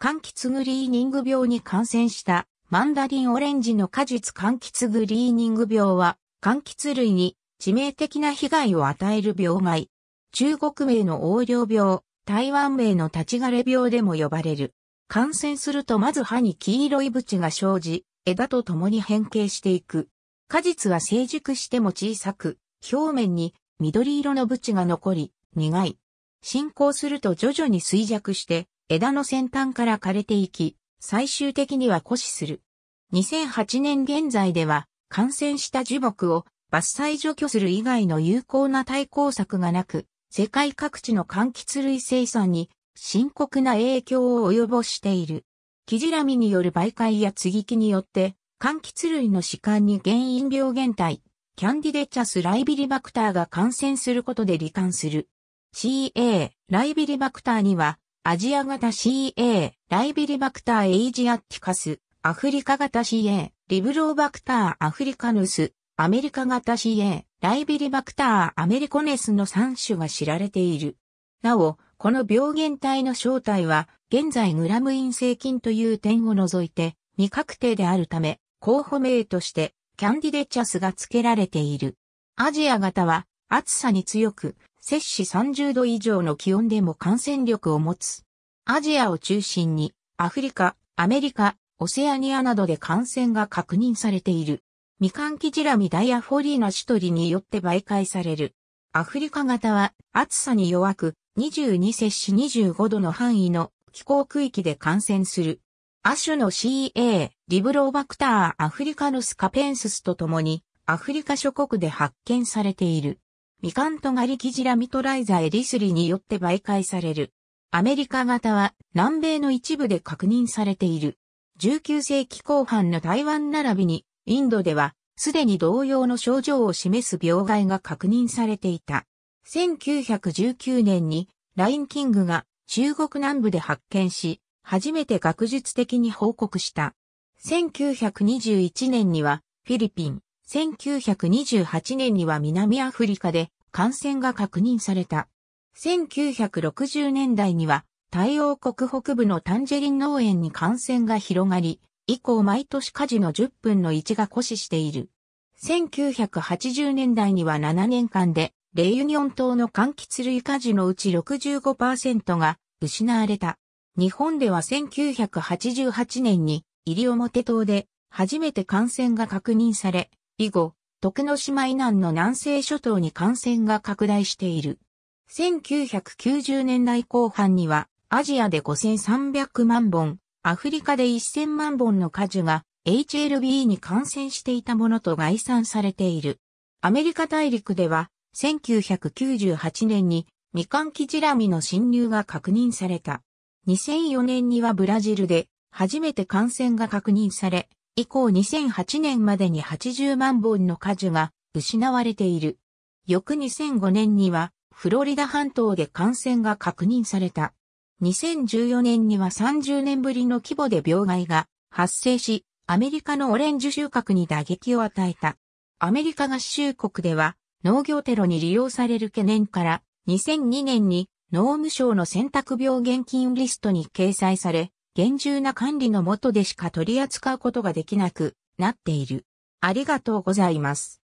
柑橘グリーニング病に感染したマンダリンオレンジの果実柑橘グリーニング病は柑橘類に致命的な被害を与える病害。中国名の横領病、台湾名の立ち枯れ病でも呼ばれる。感染するとまず歯に黄色い縁が生じ、枝と共に変形していく。果実は成熟しても小さく、表面に緑色の縁が残り、苦い。進行すると徐々に衰弱して、枝の先端から枯れていき、最終的には枯死する。2008年現在では、感染した樹木を伐採除去する以外の有効な対抗策がなく、世界各地の柑橘類生産に深刻な影響を及ぼしている。キジラミによる媒介や継ぎ木によって、柑橘類の死管に原因病原体、キャンディデチャスライビリバクターが感染することで罹患する。CA、ライビリバクターには、アジア型 CA、ライビリバクターエイジアッティカス、アフリカ型 CA、リブローバクターアフリカヌス、アメリカ型 CA、ライビリバクターアメリコネスの3種が知られている。なお、この病原体の正体は、現在グラム陰性菌という点を除いて、未確定であるため、候補名として、キャンディデチャスが付けられている。アジア型は、暑さに強く、摂氏30度以上の気温でも感染力を持つ。アジアを中心に、アフリカ、アメリカ、オセアニアなどで感染が確認されている。未完期ジラミダイアフォリーナシトリによって媒介される。アフリカ型は暑さに弱く22摂氏25度の範囲の気候区域で感染する。アシュの CA、リブローバクターアフリカヌスカペンスと共にアフリカ諸国で発見されている。ミカンとガリキジラミトライザエリスリによって媒介される。アメリカ型は南米の一部で確認されている。19世紀後半の台湾並びに、インドではすでに同様の症状を示す病害が確認されていた。1919年にラインキングが中国南部で発見し、初めて学術的に報告した。1921年にはフィリピン、1928年には南アフリカで感染が確認された。1960年代には太陽国北部のタンジェリン農園に感染が広がり、以降毎年火事の10分の1が固死している。1980年代には7年間で、レイユニオン島の柑橘類火事のうち65%が失われた。日本では1988年に、モ表島で初めて感染が確認され、以後、徳之島以南の南西諸島に感染が拡大している。1990年代後半には、アジアで5300万本、アフリカで1000万本の果樹が HLB に感染していたものと概算されている。アメリカ大陸では、1998年に未完期キジラミの侵入が確認された。2004年にはブラジルで初めて感染が確認され、以降2008年までに80万本の果樹が失われている。翌2005年にはフロリダ半島で感染が確認された。2014年には30年ぶりの規模で病害が発生し、アメリカのオレンジ収穫に打撃を与えた。アメリカ合衆国では農業テロに利用される懸念から2002年に農務省の選択病原菌リストに掲載され、厳重な管理のもとでしか取り扱うことができなくなっている。ありがとうございます。